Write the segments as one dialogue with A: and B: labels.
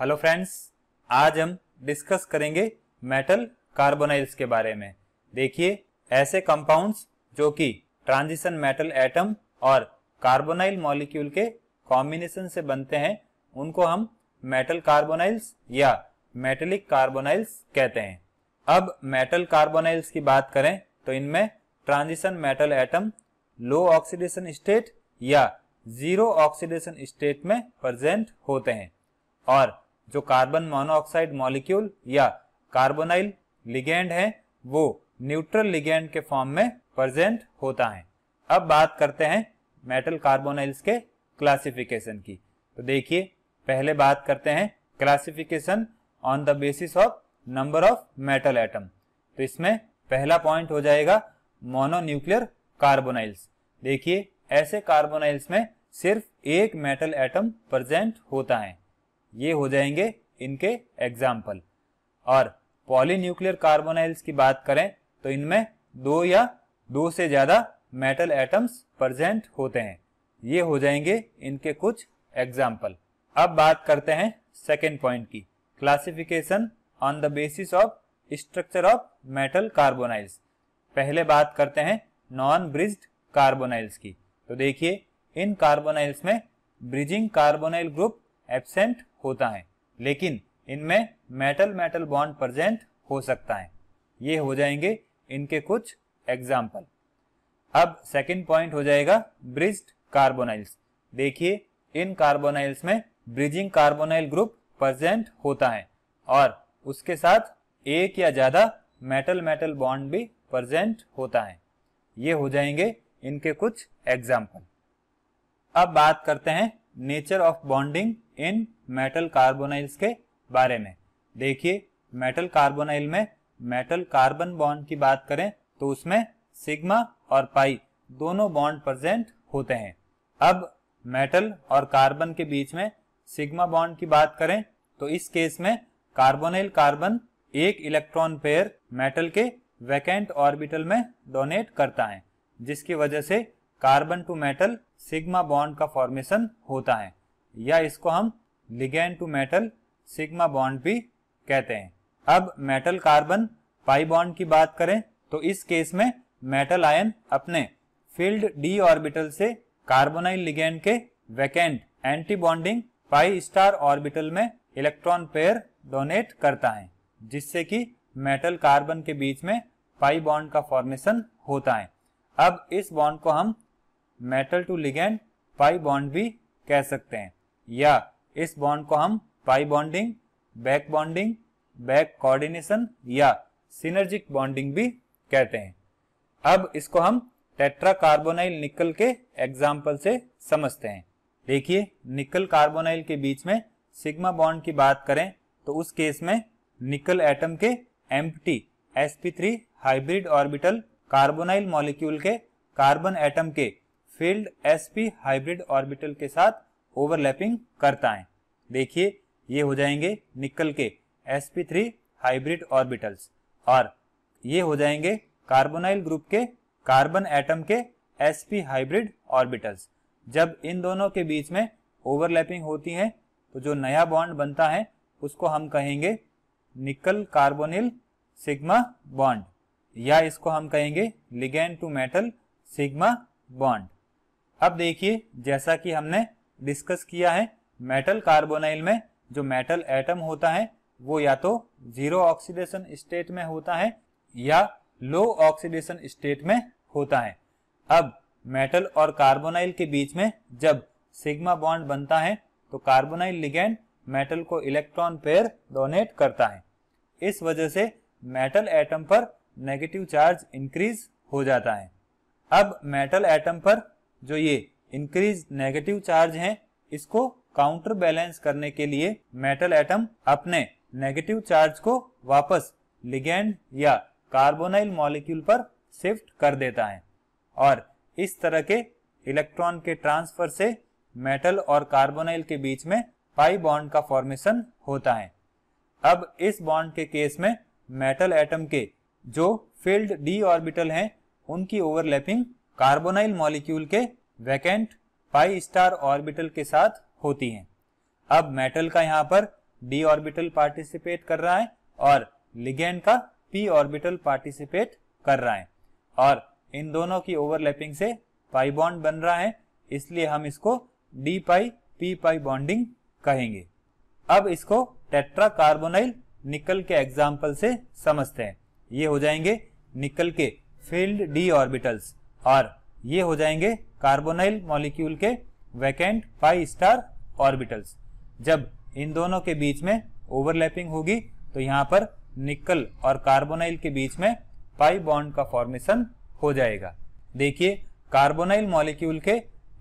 A: hello friends आज हम discuss करेंगे मेटल कार्बोनाइल्स के बारे में देखिए ऐसे कंपाउंड्स जो कि ट्रांजिशन मेटल एटम और कार्बोनाइल मॉलिक्यूल के कॉम्बिनेशन से बनते हैं उनको हम मेटल कार्बोनाइल्स या मेटलिक कार्बोनाइल्स कहते हैं अब मेटल कार्बोनाइल्स की बात करें तो इनमें transition metal atom low oxidation state या जीरो ऑक्सीडेशन स्टेट में प्रजेंट होते हैं और जो कार्बन मोनोऑक्साइड मॉलिक्यूल या कार्बोनाइल लिगेंड है वो न्यूट्रल लिगेंड के फॉर्म में प्रेजेंट होता है अब बात करते हैं मेटल कार्बोनाइल्स के क्लासिफिकेशन की तो देखिए पहले बात करते हैं classification on the basis of number of metal atom तो इसमें पहला पॉइंट हो जाएगा मोनोन्यूक्लियर कार्बोनाइल्स देखिए ऐसे कार्बोनाइल्स में सिर्फ एक मेटल एटम प्रेजेंट होता है ये हो जाएंगे इनके एग्जाम्पल और पॉलीन्यूक्लियर कार्बोनाइल्स की बात करें तो इनमें दो या दो से ज्यादा मेटल एटम्स प्रेजेंट होते हैं ये हो जाएंगे इनके कुछ एग्जाम्पल अब बात करते हैं सेकेंड पॉइंट की classification on the basis of structure of metal carbonyls पहले बात करते हैं नॉन ब्रिज्ड कार्बोनाइल्स की तो देखिए इन कार्बोनाइल्स में ब्रिजिंग कार्बोनाइल ग्रुप एबसेंट होता है लेकिन इनमें मेटल मेटल बॉन्ड प्रजेंट हो सकता है ये हो जाएंगे इनके कुछ एग्जाम्पल अब सेकेंड पॉइंट हो जाएगा ब्रिज कार्बोनाइल्स देखिए इन कार्बोनाइल्स में ब्रिजिंग कार्बोनाइल ग्रुप प्रजेंट होता है और उसके साथ एक या ज्यादा मेटल मेटल बॉन्ड भी प्रजेंट होता है ये हो जाएंगे इनके कुछ एग्जाम्पल अब बात करते हैं nature of bonding in metal carbonyls के बारे में देखिए मेटल कार्बोनाइल में मेटल कार्बन बॉन्ड की बात करें तो उसमें सिग्मा और पाई दोनों बॉन्ड प्रेजेंट होते हैं अब मेटल और कार्बन के बीच में सिग्मा बॉन्ड की बात करें तो इस केस में कार्बोनाइल कार्बन एक इलेक्ट्रॉन पेयर मेटल के वैकेंट ऑर्बिटल में डोनेट करता है जिसकी वजह से carbon to metal sigma bond का फॉर्मेशन होता है या इसको हम ligand to metal sigma bond भी कहते हैं अब मेटल कार्बन पाई बॉन्ड की बात करें तो इस केस में मेटल आयन अपने फील्ड डी ऑर्बिटल से कार्बोनाइल लिगेंड के vacant anti bonding pi star orbital में इलेक्ट्रॉन पेयर डोनेट करता है जिससे कि मेटल कार्बन के बीच में पाई बॉन्ड का फॉर्मेशन होता है अब इस बॉन्ड को हम metal to ligand pi bond भी कह सकते हैं या इस बॉन्ड को हम pi bonding back bonding back coordination या सिनर्जिक बॉन्डिंग भी कहते हैं अब इसको हम टेट्रा कार्बोनाइल निकल के एग्जाम्पल से समझते हैं देखिए निकल कार्बोनाइल के बीच में सिग्मा बॉन्ड की बात करें तो उस केस में निकल एटम के empty sp3 hybrid orbital carbonyl molecule के कार्बन एटम के filled s p hybrid orbital के साथ ओवरलैपिंग करता है देखिए ये हो जाएंगे निकल के s p three hybrid orbitals और ये हो जाएंगे कार्बोनाइल ग्रुप के कार्बन एटम के एस पी हाइब्रिड ऑर्बिटल्स जब इन दोनों के बीच में ओवरलैपिंग होती है तो जो नया बॉन्ड बनता है उसको हम कहेंगे निकल कार्बोनिल सिग्मा बॉन्ड या इसको हम कहेंगे ligand to metal sigma bond अब देखिए जैसा कि हमने डिस्कस किया है मेटल कार्बोनाइल में जो मेटल एटम होता है वो या तो जीरो ऑक्सीडेशन स्टेट में होता है या लो ऑक्सीडेशन स्टेट में होता है अब मेटल और कार्बोनाइल के बीच में जब सिग्मा बॉन्ड बनता है तो कार्बोनाइल लिगेंड मेटल को इलेक्ट्रॉन पेयर डोनेट करता है इस वजह से मेटल एटम पर नेगेटिव चार्ज इंक्रीज हो जाता है अब मेटल एटम पर जो ये इंक्रीज नेगेटिव चार्ज है इसको काउंटर बैलेंस करने के लिए मेटल एटम अपने नेगेटिव चार्ज को वापस लिगेंड या कार्बोनाइल मॉलिक्यूल पर शिफ्ट कर देता है और इस तरह के इलेक्ट्रॉन के ट्रांसफर से मेटल और कार्बोनाइल के बीच में पाई बॉन्ड का फॉर्मेशन होता है अब इस बॉन्ड के केस में मेटल एटम के जो फील्ड डी ऑर्बिटल हैं उनकी ओवरलैपिंग कार्बोनाइल मॉलिक्यूल के वैकेंट पाई स्टार ऑर्बिटल के साथ होती हैं अब मेटल का यहाँ पर डी ऑर्बिटल पार्टिसिपेट कर रहा है और लिगेंड का पी ऑर्बिटल पार्टिसिपेट कर रहा है और इन दोनों की ओवरलैपिंग से पाई बॉन्ड बन रहा है इसलिए हम इसको d pi p pi bonding कहेंगे अब इसको टेट्रा कार्बोनाइल निकल के एग्जाम्पल से समझते हैं ये हो जाएंगे निकल के फील्ड डी ऑर्बिटल्स और ये हो जाएंगे कार्बोनाइल मॉलिक्यूल के वैकेंट फाइव स्टार ऑर्बिटल्स जब इन दोनों के बीच में ओवरलैपिंग होगी तो यहाँ पर निकल और कार्बोनाइल के बीच में पाई बॉन्ड का फॉर्मेशन हो जाएगा देखिए कार्बोनाइल मॉलिक्यूल के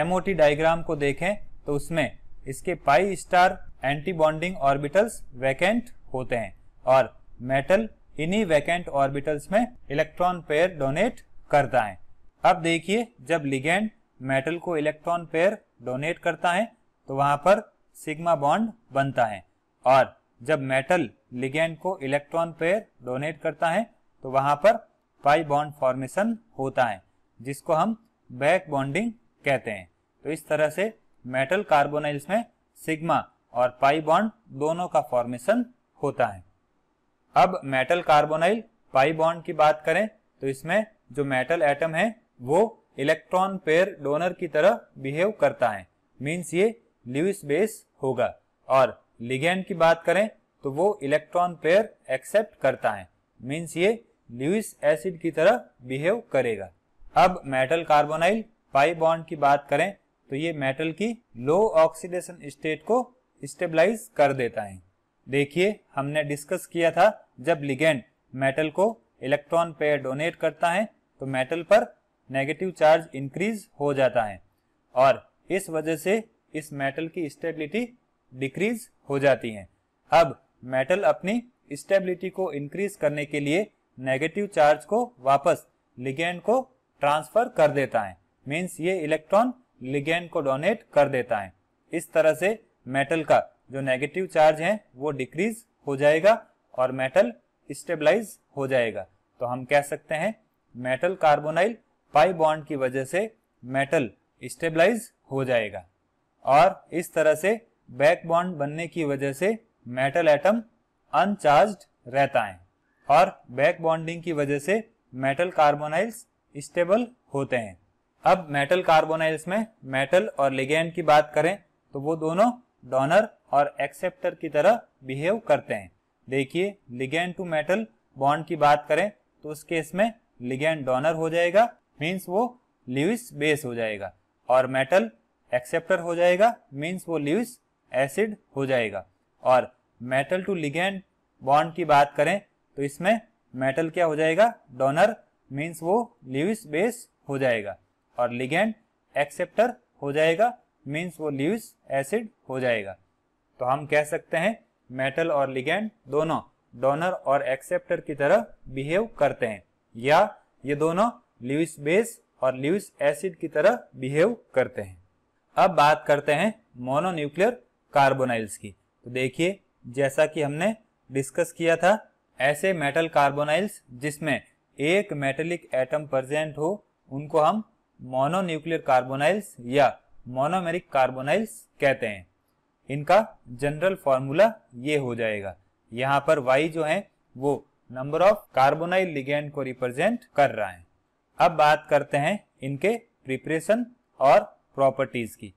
A: एमओटी डायग्राम को देखें तो उसमें इसके pi star anti bonding orbitals vacant होते हैं और मेटल इन्हीं वैकेंट ऑर्बिटल्स में इलेक्ट्रॉन पेयर डोनेट करता है अब देखिए जब लिगेंड मेटल को इलेक्ट्रॉन पेयर डोनेट करता है तो वहां पर सिग्मा बॉन्ड बनता है और जब मेटल लिगेंड को इलेक्ट्रॉन पेयर डोनेट करता है तो वहां पर पाई बॉन्ड फॉर्मेशन होता है जिसको हम बैक बॉन्डिंग कहते हैं तो इस तरह से मेटल कार्बोनाइल्स में सिग्मा और पाई बॉन्ड दोनों का फॉर्मेशन होता है अब मेटल कार्बोनाइल पाई बॉन्ड की बात करें तो इसमें जो मेटल एटम है वो इलेक्ट्रॉन पेयर डोनर की तरह बिहेव करता है मीन्स ये लिविस बेस होगा और लिगेंड की बात करें तो वो इलेक्ट्रॉन पेयर एक्सेप्ट करता है मीन्स ये लिविस एसिड की तरह बिहेव करेगा अब मेटल कार्बोनाइल पाई बॉन्ड की बात करें तो ये मेटल की लो ऑक्सीडेशन स्टेट को स्टेबलाइज कर देता है देखिए हमने डिस्कस किया था जब लिगेंड मेटल को इलेक्ट्रॉन पेयर डोनेट करता है तो मेटल पर नेगेटिव चार्ज इंक्रीज हो जाता है और इस वजह से इस मेटल की स्टेबिलिटी डिक्रीज हो जाती है अब मेटल अपनी स्टेबिलिटी को इंक्रीज करने के लिए नेगेटिव चार्ज को वापस लिगेंड को ट्रांसफर कर देता है मीन्स ये इलेक्ट्रॉन लिगेंड को डोनेट कर देता है इस तरह से मेटल का जो नेगेटिव चार्ज है वो डिक्रीज हो जाएगा और मेटल स्टेबलाइज हो जाएगा तो हम कह सकते हैं मेटल कार्बोनाइल पाई बॉन्ड की वजह से मेटल स्टेबलाइज हो जाएगा और इस तरह से बैक बॉन्ड बनने की वजह से मेटल एटम अनचार्ज रहता है और बैक बॉन्डिंग की वजह से मेटल कार्बोनाइल्स स्टेबल होते हैं अब मेटल कार्बोनाइल्स में मेटल और लिगेंड की बात करें तो वो दोनों डोनर और एक्सेप्टर की तरह बिहेव करते हैं देखिए लिगेंड टू मेटल बॉन्ड की बात करें तो उस केस में लिगेंड डोनर हो जाएगा मीन्स वो लिविस बेस हो जाएगा और मेटल एक्सेप्टर हो जाएगा मीन्स वो लिविस एसिड हो जाएगा और मेटल टू लिगेंड बॉन्ड की बात करें तो इसमें मेटल क्या हो जाएगा डोनर मीन्स वो लिविस बेस हो जाएगा और लिगेंड एक्सेप्टर हो जाएगा मीन्स वो लिविस एसिड हो जाएगा तो हम कह सकते हैं मेटल और लिगेंड दोनों डोनर और एक्सेप्टर की तरह बिहेव करते हैं या ये दोनों लिविस बेस और लिविस एसिड की तरह बिहेव करते हैं अब बात करते हैं मोनोन्यूक्लियर कार्बोनाइल्स की तो देखिए जैसा कि हमने डिस्कस किया था ऐसे मेटल कार्बोनाइल्स जिसमें एक मेटलिक एटम प्रेजेंट हो उनको हम मोनोन्यूक्लियर कार्बोनाइल्स या मोनोमेरिक कार्बोनाइल्स कहते हैं इनका जनरल फॉर्मूला ये हो जाएगा यहाँ पर वाई जो है वो नंबर ऑफ कार्बोनाइल लिगेंड को रिप्रेजेंट कर रहा है अब बात करते हैं इनके प्रिपरेशन और प्रॉपर्टीज की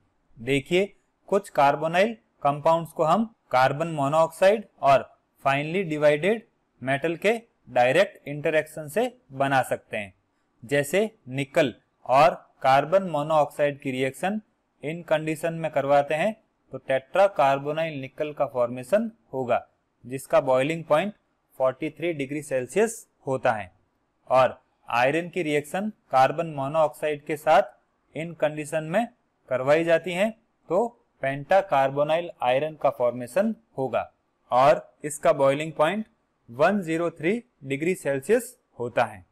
A: देखिए कुछ कार्बोनाइल कंपाउंड्स को हम कार्बन मोनोऑक्साइड और फाइनली डिवाइडेड मेटल के डायरेक्ट इंटरेक्शन से बना सकते हैं जैसे निकल और कार्बन मोनोऑक्साइड की रिएक्शन इन कंडीशन में करवाते हैं तो टेट्रा कार्बोनाइल निकल का फॉर्मेशन होगा जिसका बॉइलिंग पॉइंट 43 डिग्री सेल्सियस होता है और आयरन की रिएक्शन कार्बन मोनोऑक्साइड के साथ इन कंडीशन में करवाई जाती है तो पेंटा कार्बोनाइल आयरन का फॉर्मेशन होगा और इसका बॉइलिंग पॉइंट 103 डिग्री सेल्सियस होता है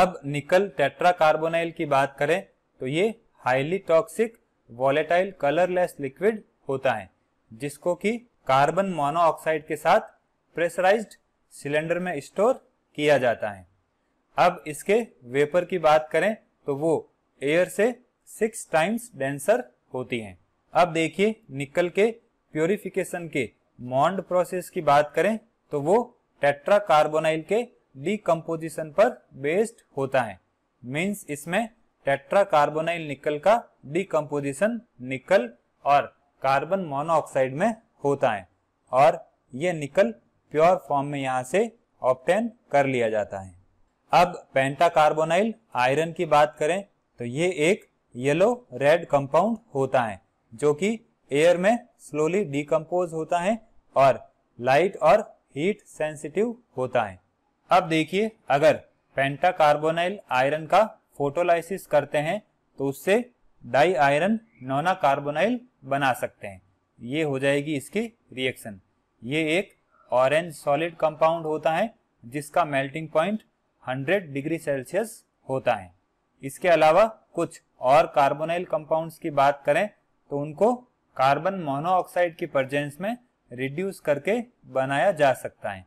A: अब निकल टेट्रा कार्बोनाइल की बात करें तो ये highly toxic volatile colourless liquid होता है जिसको कि कार्बन मोनोऑक्साइड के साथ प्रेशराइज्ड सिलेंडर में स्टोर किया जाता है अब इसके वेपर की बात करें तो वो एयर से सिक्स टाइम्स डेंसर होती हैं अब देखिए निकल के प्योरिफिकेशन के मॉन्ड प्रोसेस की बात करें तो वो टेट्रा कार्बोनाइल के डीकम्पोजिशन पर बेस्ड होता है मीन्स इसमें टेट्रा कार्बोनाइल निकल का डीकम्पोजिशन निकल और कार्बन मोनोऑक्साइड में होता है और ये निकल प्योर फॉर्म में यहाँ से ऑप्टेन कर लिया जाता है अब पेंटाकार्बोनाइल आयरन की बात करें तो ये एक येलो रेड कंपाउंड होता है जो कि एयर में स्लोली डीकम्पोज होता है और लाइट और हीट सेंसिटिव होता है अब देखिए अगर पेंटाकार्बोनाइल आयरन का फोटोलाइसिस करते हैं तो उससे डाई आयरन नोना कार्बोनाइल बना सकते हैं ये हो जाएगी इसकी रिएक्शन ये एक ऑरेंज सॉलिड कंपाउंड होता है जिसका मेल्टिंग पॉइंट 100 डिग्री सेल्सियस होता है इसके अलावा कुछ और कार्बोनाइल कंपाउंड्स की बात करें तो उनको कार्बन मोनोऑक्साइड की प्रजेंस में रिड्यूस करके बनाया जा सकता है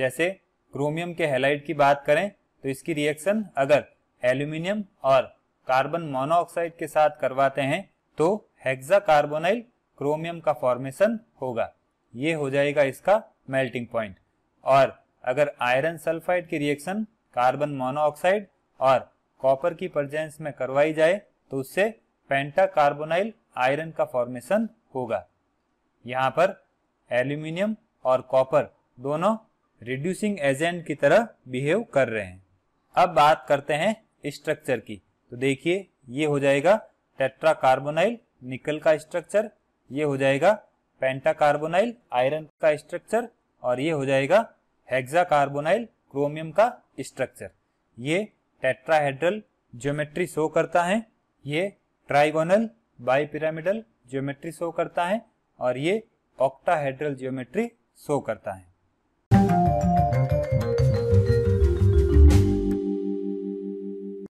A: जैसे क्रोमियम के हेलाइड की बात करें तो इसकी रिएक्शन अगर एल्यूमिनियम और कार्बन मोनोऑक्साइड के साथ करवाते हैं तो हेक्सा कार्बोनाइल क्रोमियम का फॉर्मेशन होगा ये हो जाएगा इसका मेल्टिंग पॉइंट और अगर आयरन सल्फाइड की रिएक्शन कार्बन मोनोऑक्साइड और कॉपर की प्रजेंस में करवाई जाए तो उससे पेंटा कार्बोनाइल आयरन का फॉर्मेशन होगा यहाँ पर एल्यूमिनियम और कॉपर दोनों रिड्यूसिंग एजेंट की तरह बिहेव कर रहे हैं अब बात करते हैं स्ट्रक्चर की तो देखिए ये हो जाएगा टेट्रा कार्बोनाइल निकल का स्ट्रक्चर ये हो जाएगा पेंटा कार्बोनाइल आयरन का स्ट्रक्चर और ये हो जाएगा हेक्सा कार्बोनाइल क्रोमियम का स्ट्रक्चर ये टेट्राहेड्रल ज्योमेट्री शो करता है ये ट्राइगोनल बाईपिरामिडल ज्योमेट्री शो करता है और ये ऑक्टाहेड्रल ज्योमेट्री शो करता है